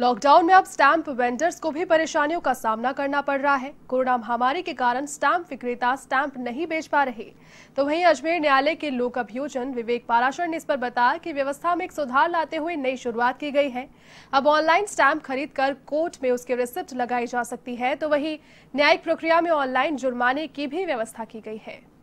lockdown में अब stamp vendors को भी परेशानियों का सामना करना पड़ रहा है कोरोना महामारी के कारण स्टैंप विक्रेता स्टैंप नहीं बेच पा रहे तो वहीं अजमेर न्यायालय के लोक अभियोजन विवेक पाराशर ने इस पर बताया कि व्यवस्था में एक सुधार लाते हुए नई शुरुआत की गई है अब ऑनलाइन स्टैंप खरीद कर कोर्ट में उसके रिसिप्ट लगाई जा सकती है तो वही न्यायिक प्रक्रिया में ऑनलाइन जुर्माने की भी व्यवस्था की गई है